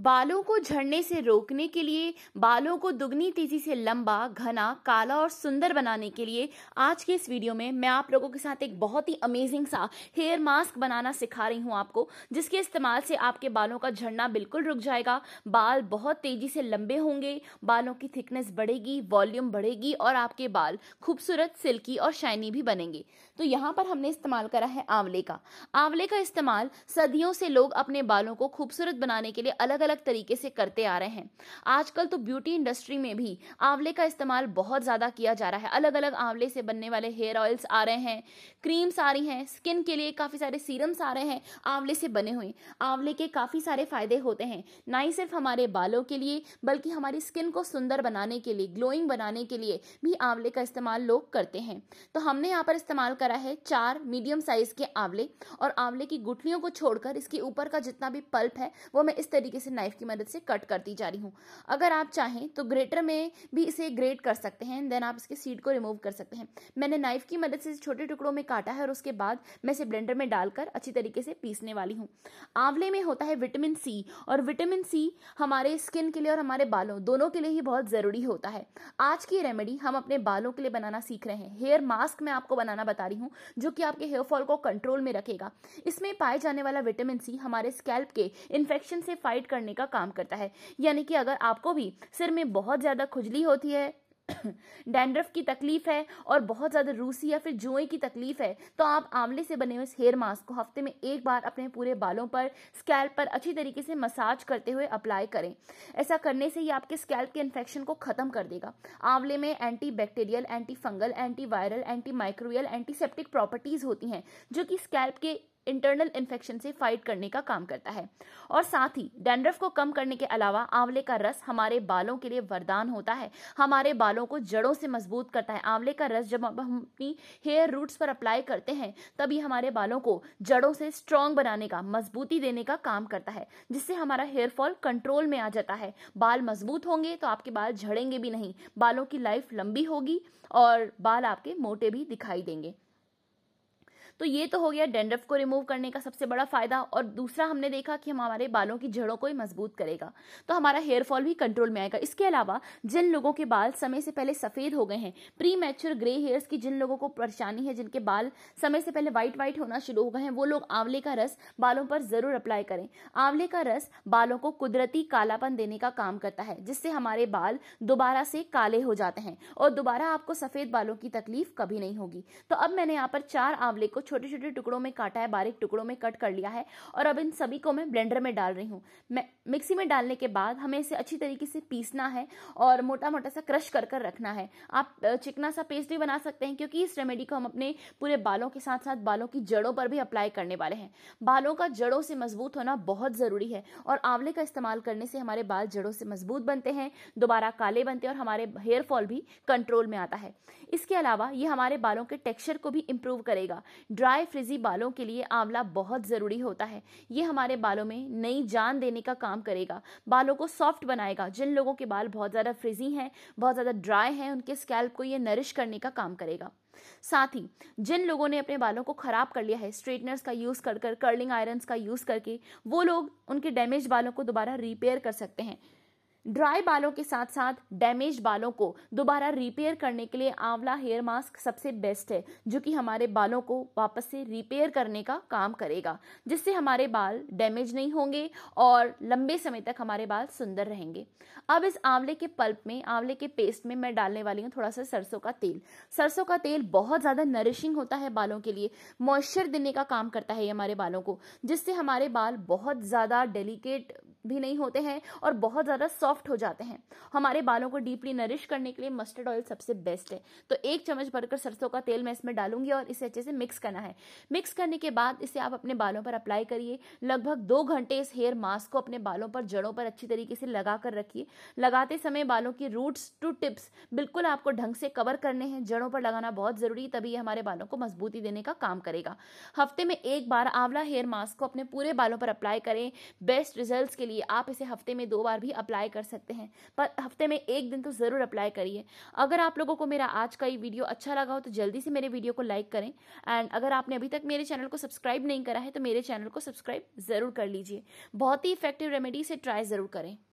बालों को झड़ने से रोकने के लिए बालों को दुगनी तेजी से लंबा घना काला और सुंदर बनाने के लिए आज के इस वीडियो में मैं आप लोगों के साथ एक बहुत ही अमेजिंग सा हेयर मास्क बनाना सिखा रही हूं आपको जिसके इस्तेमाल से आपके बालों का झड़ना बिल्कुल रुक जाएगा बाल बहुत तेजी से लंबे होंगे बालों की थिकनेस बढ़ेगी वॉल्यूम बढ़ेगी और आपके बाल खूबसूरत सिल्की और शाइनी भी बनेंगे तो यहाँ पर हमने इस्तेमाल करा है आंवले का आंवले का इस्तेमाल सदियों से लोग अपने बालों को खूबसूरत बनाने के लिए अलग अलग तरीके से करते आ रहे हैं आजकल तो ब्यूटी इंडस्ट्री में भी आंवले का इस्तेमाल बहुत ज़्यादा किया जा रहा है अलग अलग आंवले से बनने वाले हेयर ऑयल्स आ रहे हैं क्रीम्स आ रही हैं स्किन के लिए काफ़ी सारे सीरम्स आ रहे हैं आंवले से बने हुए आंवले के काफ़ी सारे फ़ायदे होते हैं ना ही सिर्फ हमारे बालों के लिए बल्कि हमारी स्किन को सुंदर बनाने के लिए ग्लोइंग बनाने के लिए भी आंवले का इस्तेमाल लोग करते हैं तो हमने यहाँ पर इस्तेमाल करा है चार मीडियम साइज़ के आंवले और आंवले की गुठलियों को छोड़कर इसके ऊपर का जितना भी पल्प है वो मैं इस तरीके से नाइफ की मदद से कट करती जा रही हूँ अगर आप चाहें तो ग्रेटर में भी इसे ग्रेट कर सकते हैं देन आप इसके सीड को रिमूव कर सकते हैं मैंने नाइफ की मदद से छोटे टुकड़ों में काटा है और उसके बाद मैं इसे ब्लेंडर में डालकर अच्छी तरीके से पीसने वाली हूँ आंवले में होता है विटामिन सी और विटामिन सी हमारे स्किन के लिए और हमारे बालों दोनों के लिए ही बहुत ज़रूरी होता है आज की रेमेडी हम अपने बालों के लिए बनाना सीख रहे हैं हेयर मास्क मैं आपको बनाना बता रही हूँ जो कि आपके हेयर फॉल को कंट्रोल में रखेगा इसमें पाए जाने वाला विटामिन सी हमारे स्कैल्प के इन्फेक्शन से फाइट करने करने का काम करता है यानी कि अगर आपको भी सिर में बहुत ज़्यादा खुजली होती है डैंड्रफ की तकलीफ है और बहुत ज़्यादा रूसी या फिर जुएं की तकलीफ है तो आप आंवले से बने हुए इस हेयर मास्क को हफ्ते में एक बार अपने पूरे बालों पर स्कैल्प पर अच्छी तरीके से मसाज करते हुए अप्लाई करें ऐसा करने से ये आपके स्कैल्प के इन्फेक्शन को ख़त्म कर देगा आंवले में antibacterial antifungal antiviral antimicrobial antiseptic properties होती हैं जो कि स्कैल्प के इंटरनल इन्फेक्शन से फाइट करने का काम करता है और साथ ही डेंड्रफ को कम करने के अलावा आंवले का रस हमारे बालों के लिए वरदान होता है हमारे बालों को जड़ों से मजबूत करता है आंवले का रस जब हम अपनी हेयर रूट्स पर अप्लाई करते हैं तब ये हमारे बालों को जड़ों से स्ट्रांग बनाने का मजबूती देने का काम करता है जिससे हमारा हेयर फॉल कंट्रोल में आ जाता है बाल मजबूत होंगे तो आपके बाल झड़ेंगे भी नहीं बालों की लाइफ लंबी होगी और बाल आपके मोटे भी दिखाई देंगे तो ये तो हो गया डेंड्रफ को रिमूव करने का सबसे बड़ा फ़ायदा और दूसरा हमने देखा कि हम हमारे बालों की जड़ों को ही मजबूत करेगा तो हमारा हेयर फॉल भी कंट्रोल में आएगा इसके अलावा जिन लोगों के बाल समय से पहले सफ़ेद हो गए हैं प्री मैच्योर ग्रे हेयर्स की जिन लोगों को परेशानी है जिनके बाल समय से पहले वाइट वाइट होना शुरू हो गए हैं वो लोग आंवले का रस बालों पर ज़रूर अप्लाई करें आंवले का रस बालों को कुदरती कालापन देने का काम करता है जिससे हमारे बाल दोबारा से काले हो जाते हैं और दोबारा आपको सफ़ेद बालों की तकलीफ कभी नहीं होगी तो अब मैंने यहाँ पर चार आंवले को छोटे छोटे टुकड़ों में काटा है बारीक टुकड़ों में कट कर लिया है और अब इन सभी को मैं ब्लेंडर में डाल रही हूँ मैं मिक्सी में डालने के बाद हमें इसे अच्छी तरीके से पीसना है और मोटा मोटा सा क्रश कर कर रखना है आप चिकना सा पेस्ट भी बना सकते हैं क्योंकि इस रेमेडी को हम अपने पूरे बालों के साथ साथ बालों की जड़ों पर भी अप्लाई करने वाले हैं बालों का जड़ों से मजबूत होना बहुत ज़रूरी है और आंवले का इस्तेमाल करने से हमारे बाल जड़ों से मजबूत बनते हैं दोबारा काले बनते हैं और हमारे हेयर फॉल भी कंट्रोल में आता है इसके अलावा ये हमारे बालों के टेक्सचर को भी इम्प्रूव करेगा ड्राई फ्रिजी बालों के लिए आंवला बहुत ज़रूरी होता है ये हमारे बालों में नई जान देने का काम करेगा बालों को सॉफ्ट बनाएगा जिन लोगों के बाल बहुत ज़्यादा फ्रिजी हैं बहुत ज़्यादा ड्राई हैं उनके स्कैल्प को ये नरिश करने का काम करेगा साथ ही जिन लोगों ने अपने बालों को खराब कर लिया है स्ट्रेटनर्स का यूज़ कर कर कर्लिंग आयरन्स का यूज़ करके वो लोग उनके डैमेज बालों को दोबारा रिपेयर कर सकते हैं ड्राई बालों के साथ साथ डैमेज बालों को दोबारा रिपेयर करने के लिए आंवला हेयर मास्क सबसे बेस्ट है जो कि हमारे बालों को वापस से रिपेयर करने का काम करेगा जिससे हमारे बाल डैमेज नहीं होंगे और लंबे समय तक हमारे बाल सुंदर रहेंगे अब इस आंवले के पल्प में आंवले के पेस्ट में मैं डालने वाली हूँ थोड़ा सा सरसों का तेल सरसों का तेल बहुत ज़्यादा नरिशिंग होता है बालों के लिए मॉइस्चर देने का काम करता है हमारे बालों को जिससे हमारे बाल बहुत ज़्यादा डेलीकेट भी नहीं होते हैं और बहुत ज़्यादा सॉफ्ट हो जाते हैं हमारे बालों को डीपली नरिश करने के लिए मस्टर्ड ऑयल सबसे बेस्ट है तो एक चम्मच भरकर सरसों का तेल मैं इसमें डालूंगी और इसे अच्छे से मिक्स करना है मिक्स करने के बाद इसे आप अपने बालों पर अप्लाई करिए लगभग दो घंटे इस हेयर मास्क को अपने बालों पर जड़ों पर अच्छी तरीके से लगा कर रखिए लगाते समय बालों की रूट्स टू टिप्स बिल्कुल आपको ढंग से कवर करने हैं जड़ों पर लगाना बहुत ज़रूरी तभी ये हमारे बालों को मजबूती देने का काम करेगा हफ्ते में एक बार आंवला हेयर मास्क को अपने पूरे बालों पर अप्लाई करें बेस्ट रिजल्ट के लिए लिए आप इसे हफ्ते में दो बार भी अप्लाई कर सकते हैं पर हफ्ते में एक दिन तो ज़रूर अप्लाई करिए अगर आप लोगों को मेरा आज का ये वीडियो अच्छा लगा हो तो जल्दी से मेरे वीडियो को लाइक करें एंड अगर आपने अभी तक मेरे चैनल को सब्सक्राइब नहीं करा है तो मेरे चैनल को सब्सक्राइब ज़रूर कर लीजिए बहुत ही इफेक्टिव रेमेडी से ट्राई ज़रूर करें